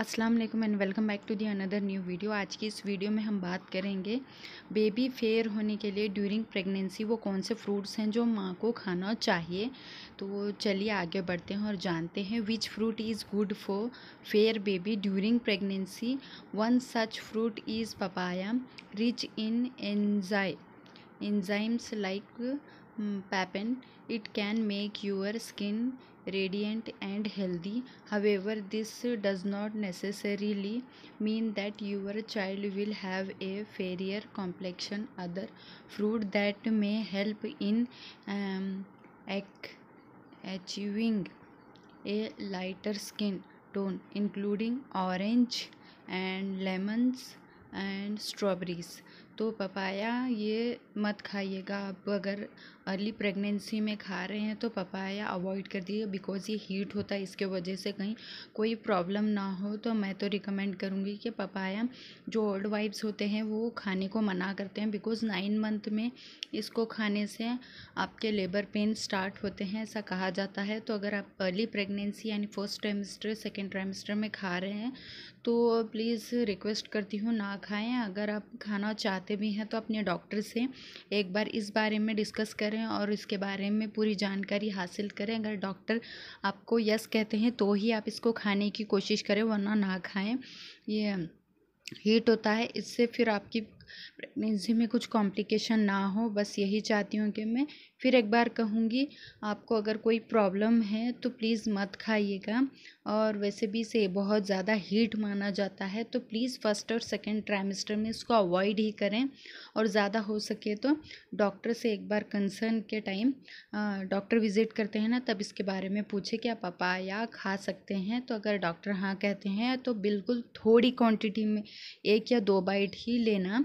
अस्सलाम वालेकुम and welcome back to the another new video आज की इस वीडियो में हम बात करेंगे बेबी फेयर होने के लिए ड्यूरिंग प्रेगनेंसी वो कौन से फ्रूट्स हैं जो माँ को खाना चाहिए तो चलिए आगे बढ़ते हैं और जानते हैं which fruit is good for fair baby during pregnancy one such fruit is papaya rich in enzy enzymes like mm, papain it can make your skin radiant and healthy however this does not necessarily mean that your child will have a fairer complexion other fruit that may help in um, achieving a lighter skin tone including orange and lemons and strawberries तो papaya ये मत खाइएगा आप अगर early pregnancy में खा रहे हैं तो पपाया अवॉइड कर दीजिए बिकॉज़ ये हीट होता है इसके वजह से कहीं कोई प्रॉब्लम ना हो तो मैं तो रिकमेंड करूँगी कि पपाया जो ओल्ड वाइफ्स होते हैं वो खाने को मना करते हैं बिकॉज़ नाइन मंथ में इसको खाने से आपके लेबर पेन स्टार्ट होते हैं ऐसा कहा जाता है तो अगर आप अर्ली प्रेगनेंसी यानी फर्स्ट ट्रेमिस्टर सेकेंड ट्रेमिस्टर में खा रहे हैं तो प्लीज़ रिक्वेस्ट करती हूँ ना खाएँ अगर आप खाना चाहते भी हैं तो अपने डॉक्टर से एक बार इस बारे में डिस्कस करें करें और इसके बारे में पूरी जानकारी हासिल करें अगर डॉक्टर आपको यस कहते हैं तो ही आप इसको खाने की कोशिश करें वरना ना खाएं ये हीट होता है इससे फिर आपकी प्रेगनेंसी में कुछ कॉम्प्लिकेशन ना हो बस यही चाहती हूँ कि मैं फिर एक बार कहूँगी आपको अगर कोई प्रॉब्लम है तो प्लीज़ मत खाइएगा और वैसे भी इसे बहुत ज़्यादा हीट माना जाता है तो प्लीज़ फर्स्ट और सेकेंड ट्राइमेस्टर में इसको अवॉइड ही करें और ज़्यादा हो सके तो डॉक्टर से एक बार कंसर्न के टाइम डॉक्टर विज़िट करते हैं ना तब इसके बारे में पूछे कि आप पपाया खा सकते हैं तो अगर डॉक्टर हाँ कहते हैं तो बिल्कुल थोड़ी क्वांटिटी में एक या दो बाइट ही लेना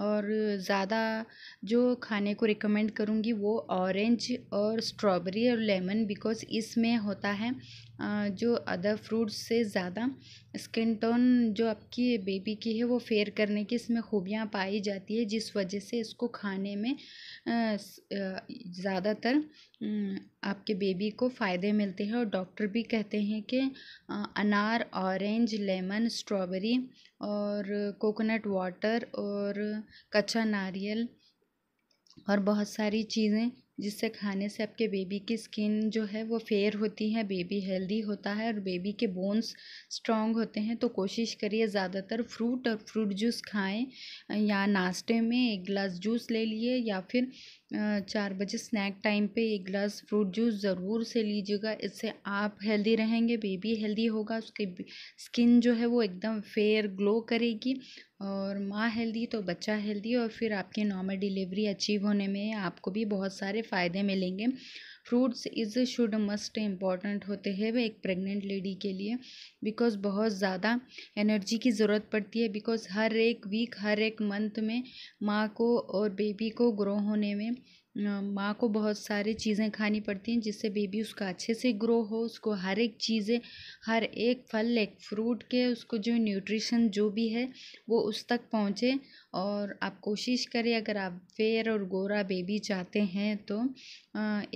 और ज़्यादा जो खाने को रिकमेंड करूँगी वो ऑरेंज और स्ट्रॉबेरी और लेमन बिकॉज़ इसमें होता है जो अदर फ्रूट्स से ज़्यादा स्किन टोन जो आपकी बेबी की है वो फेयर करने की इसमें खूबियाँ पाई जाती है जिस वजह से इसको खाने में ज़्यादातर आपके बेबी को फ़ायदे मिलते हैं और डॉक्टर भी कहते हैं कि अनार ऑरेंज लेमन स्ट्रॉबेरी और कोकोनट वाटर और कच्चा नारियल और बहुत सारी चीज़ें जिससे खाने से आपके बेबी की स्किन जो है वो फेयर होती है बेबी हेल्दी होता है और बेबी के बोन्स स्ट्रॉन्ग होते हैं तो कोशिश करिए ज़्यादातर फ्रूट और फ्रूट जूस खाएं या नाश्ते में एक गिलास जूस ले लिए या फिर चार बजे स्नैक टाइम पे एक गिलास फ्रूट जूस ज़रूर से लीजिएगा इससे आप हेल्दी रहेंगे बेबी हेल्दी होगा उसके स्किन जो है वो एकदम फेयर ग्लो करेगी और माँ हेल्दी तो बच्चा हेल्दी और फिर आपकी नॉर्मल डिलीवरी अचीव होने में आपको भी बहुत सारे फ़ायदे मिलेंगे fruits is should must important होते हैं वे एक प्रेग्नेंट लेडी के लिए बिकॉज बहुत ज़्यादा एनर्जी की ज़रूरत पड़ती है बिकॉज हर एक वीक हर एक मंथ में माँ को और बेबी को ग्रो होने में माँ को बहुत सारी चीज़ें खानी पड़ती हैं जिससे बेबी उसका अच्छे से ग्रो हो उसको हर एक चीज़ें हर एक फल एक फ्रूट के उसको जो न्यूट्रिशन जो भी है वो उस तक पहुँचे और आप कोशिश करें अगर आप फेयर और गोरा बेबी चाहते हैं तो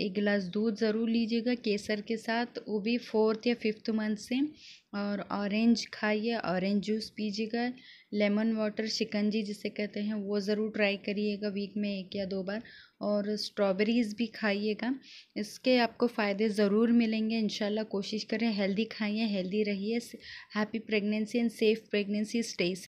एक गिलास दूध ज़रूर लीजिएगा केसर के साथ वो भी फोर्थ या फिफ्थ मंथ से और ऑरेंज खाइए ऑरेंज जूस पीजिएगा लेमन वाटर शिकंजी जिसे कहते हैं वो ज़रूर ट्राई करिएगा वीक में एक या दो बार और स्ट्रॉबेरीज़ भी खाइएगा इसके आपको फ़ायदे ज़रूर मिलेंगे इन कोशिश करें हेल्दी खाइए हेल्दी रहिए happy pregnancy and safe pregnancy stage